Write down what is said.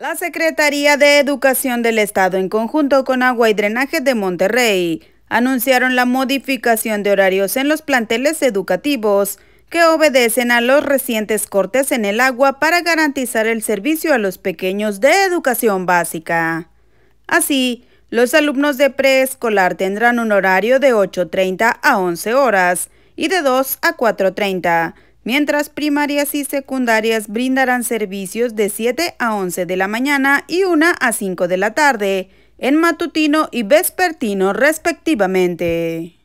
La Secretaría de Educación del Estado, en conjunto con Agua y Drenaje de Monterrey, anunciaron la modificación de horarios en los planteles educativos que obedecen a los recientes cortes en el agua para garantizar el servicio a los pequeños de educación básica. Así, los alumnos de preescolar tendrán un horario de 8.30 a 11 horas y de 2 a 4.30 mientras primarias y secundarias brindarán servicios de 7 a 11 de la mañana y 1 a 5 de la tarde, en matutino y vespertino respectivamente.